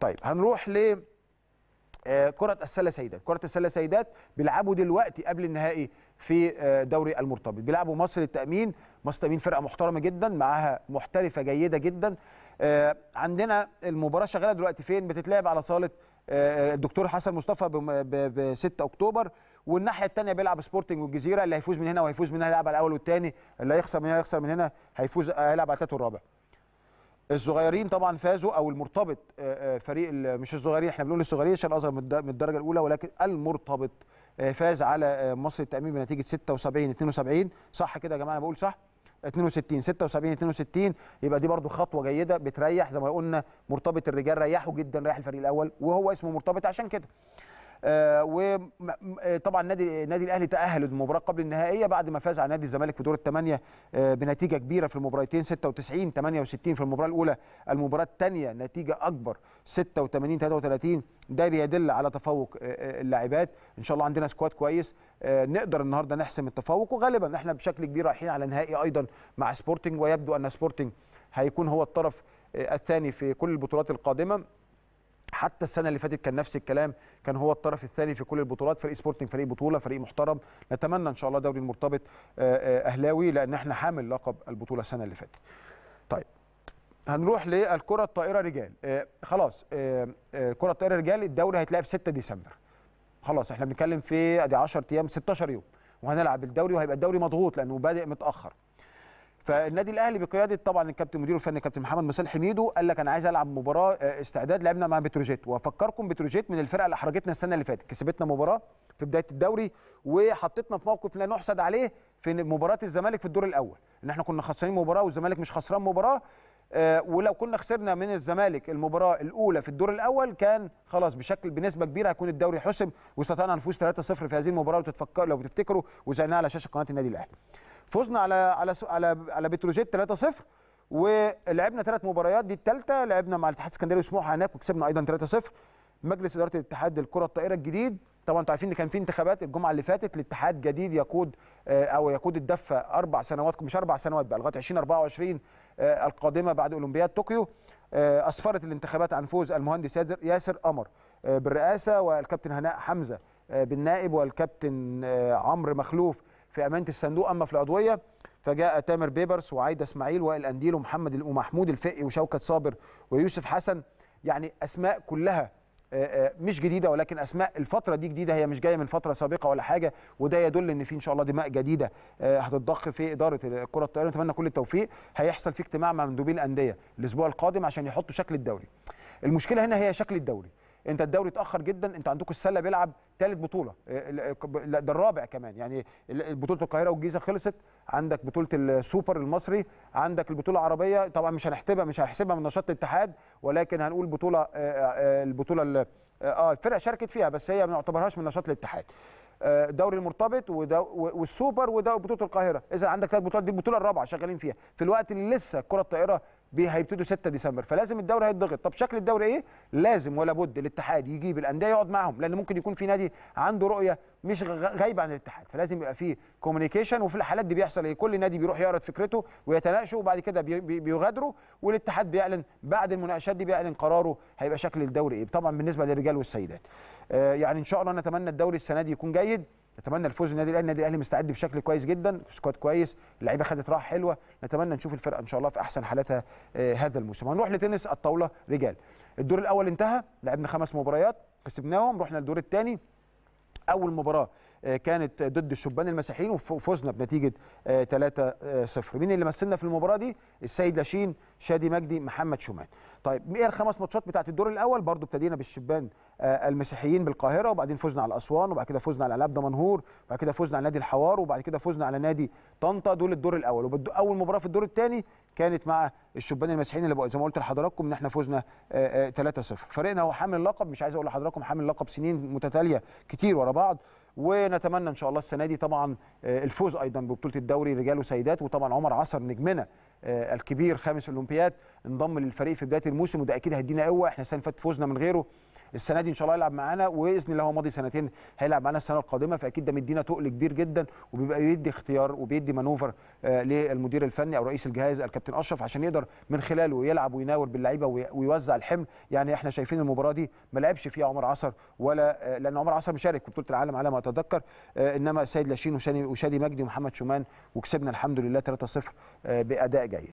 طيب هنروح ل آه، كرة السلة سيدات، كرة السلة سيدات بيلعبوا دلوقتي قبل النهائي في آه، دوري المرتبط، بيلعبوا مصر للتأمين، مصر للتأمين فرقة محترمة جدا، معاها محترفة جيدة جدا. آه، عندنا المباراة شغالة دلوقتي فين؟ بتتلعب على صالة الدكتور حسن مصطفى ب 6 أكتوبر، والناحية الثانية بيلعب سبورتنج والجزيرة اللي هيفوز من هنا وهيفوز من هنا هيلعب على الأول والثاني، اللي هيخسر من هنا هيخسر من هنا هيفوز هيلعب على الثالث والرابع. الصغيرين طبعا فازوا او المرتبط آه، آه، فريق مش الصغيرين احنا بنقول الصغيرين عشان اصغر من الدرجه الاولى ولكن المرتبط آه، فاز على مصر التامين بنتيجه 76 72 صح كده يا جماعه انا بقول صح 62 76 62 يبقى دي برده خطوه جيده بتريح زي ما قلنا مرتبط الرجال ريحوا جدا ريح الفريق الاول وهو اسمه مرتبط عشان كده آه، وطبعا آه، النادي النادي الاهلي تاهل للمباراه قبل النهائيه بعد ما فاز على نادي الزمالك في دور الثمانيه آه، بنتيجه كبيره في المباراتين 96 68 في المباراه الاولى المباراه الثانيه نتيجه اكبر 86 33 ده بيدل على تفوق اللاعبات ان شاء الله عندنا سكواد كويس نقدر النهارده نحسم التفوق وغالبا احنا بشكل كبير رايحين على نهائي ايضا مع سبورتنج ويبدو ان سبورتنج هيكون هو الطرف الثاني في كل البطولات القادمه حتى السنه اللي فاتت كان نفس الكلام كان هو الطرف الثاني في كل البطولات فريق سبورتنج فريق بطوله فريق محترم نتمنى ان شاء الله دوري المرتبط آه، آه، اهلاوي لان احنا حامل لقب البطوله السنه اللي فاتت طيب هنروح للكره الطائره رجال آه، خلاص كره الطائره رجال الدوري هيتلعب 6 ديسمبر خلاص احنا بنتكلم في ادي 10 ايام 16 يوم وهنلعب الدوري وهيبقى الدوري مضغوط لانه بادئ متاخر فالنادي الاهلي بقياده طبعا الكابتن مدير الفني كابتن محمد مصالح حميدو قال لك انا عايز العب مباراه آه، استعداد لعبنا مع بتروجيت وافكركم بتروجيت من الفرقه اللي احرجتنا السنه اللي فاتت كسبتنا مباراه في بدايه الدوري وحطتنا في موقف لا نحسد عليه في مباراه الزمالك في الدور الاول ان احنا كنا خسرانين مباراه والزمالك مش خسران مباراه آه، ولو كنا خسرنا من الزمالك المباراه الاولى في الدور الاول كان خلاص بشكل بنسبه كبيره هيكون الدوري حسم واستطعنا نفوز 3-0 في هذه المباراه وتتفكر لو بتفتكروا وزعناها على شاشه قناه النادي الاهلي فزنا على على على على بتروجيت 3-0 ولعبنا ثلاث مباريات دي الثالثه لعبنا مع الاتحاد السكندري وسموحه هناك وكسبنا ايضا 3-0 مجلس اداره الاتحاد الكره الطائره الجديد طبعا انتوا عارفين ان كان في انتخابات الجمعه اللي فاتت لاتحاد جديد يقود آه، او يقود الدفه اربع سنوات مش اربع سنوات بقى لغايه 2024 آه، القادمه بعد اولمبياد طوكيو آه، اسفرت الانتخابات عن فوز المهندس ياسر قمر بالرئاسه والكابتن هناء حمزه بالنائب والكابتن عمرو مخلوف في امانه الصندوق اما في العضويه فجاء تامر بيبرس وعايده اسماعيل وائل انديل ومحمد ومحمود الفقي وشوكه صابر ويوسف حسن يعني اسماء كلها آه، آه، مش جديده ولكن اسماء الفتره دي جديده هي مش جايه من فتره سابقه ولا حاجه وده يدل ان في ان شاء الله دماء جديده آه، هتتضخ في اداره الكره الطائره نتمنى كل التوفيق هيحصل في اجتماع مع مندوبي الانديه الاسبوع القادم عشان يحطوا شكل الدوري المشكله هنا هي شكل الدوري انت الدوري اتاخر جدا انت عندكم السله بيلعب ثالث بطوله آه، آه، ده الرابع كمان يعني بطوله القاهره والجيزه خلصت عندك بطوله السوبر المصري عندك البطوله العربيه طبعا مش هنحسبها مش هنحسبها من نشاط الاتحاد ولكن هنقول بطوله آه، البطوله اه الفرق شاركت فيها بس هي ما نعتبرهاش من نشاط الاتحاد دوري المرتبط والسوبر وده بطوله القاهره اذا عندك ثلاث بطولات دي البطوله الرابعه شغالين فيها في الوقت اللي لسه الكره الطائره هيبتدوا 6 ديسمبر فلازم الدوري هيتضغط طب شكل الدوري ايه لازم ولا بد الاتحاد يجيب الانديه يقعد معاهم لان ممكن يكون في نادي عنده رؤيه مش غايبه عن الاتحاد فلازم يبقى في كوميونيكيشن وفي الحالات دي بيحصل ايه كل نادي بيروح يعرض فكرته ويتناقشوا وبعد كده بيغادروا والاتحاد بيعلن بعد المناقشات دي بيعلن قراره هيبقى شكل الدوري ايه طبعا بالنسبه للرجال والسيدات آه يعني ان شاء الله نتمنى الدوري السنه دي يكون جيد نتمنى الفوز للنادي الاهلي النادي الاهلي مستعد بشكل كويس جدا سكواد كويس اللعيبه خدت راحه حلوه نتمنى نشوف الفرقه ان شاء الله في احسن حالاتها آه، هذا الموسم هنروح لتنس الطاوله رجال الدور الاول انتهى لعبنا خمس مباريات كسبناهم رحنا للدور الثاني اول مباراه آه، كانت ضد الشبان المسيحيين وفزنا بنتيجه 3-0 آه، آه، مين اللي مثلنا في المباراه دي السيد لاشين شادي مجدي محمد شومان طيب ايه الخمس ماتشات بتاعه الدور الاول برضو ابتدينا بالشبان المسيحيين بالقاهره وبعدين فزنا على اسوان وبعد كده فزنا على العاب دمنهور وبعد كده فزنا على نادي الحوار وبعد كده فزنا على نادي طنطا دول الدور الاول واول مباراه في الدور الثاني كانت مع الشبان المسيحيين اللي بقى زي ما قلت لحضراتكم ان احنا فزنا 3-0 فريقنا هو حامل اللقب مش عايز اقول لحضراتكم حامل لقب سنين متتاليه كتير ورا بعض ونتمنى ان شاء الله السنه دي طبعا آه، الفوز ايضا ببطوله الدوري رجال وسيدات وطبعا عمر عصر نجمنا آه، الكبير خامس اولمبياد انضم للفريق في بدايه الموسم وده اكيد هيدينا قوه احنا السنه فاتت فوزنا من غيره السنه دي ان شاء الله يلعب معانا وباذن الله هو ماضي سنتين هيلعب معانا السنه القادمه فاكيد ده مدينا تقل كبير جدا وبيبقى بيدي اختيار وبيدي مانوفر آه، للمدير الفني او رئيس الجهاز الكابتن اشرف عشان يقدر من خلاله يلعب ويناور باللعيبه ويوزع الحمل يعني احنا شايفين المباراه دي ما لعبش فيها عمر عصر ولا آه، لان عمر عصر مشارك في بطوله العالم على ما اتذكر آه، انما سيد لاشين وشادي مجدي ومحمد شومان وكسبنا الحمد لله 3-0 باداء جيد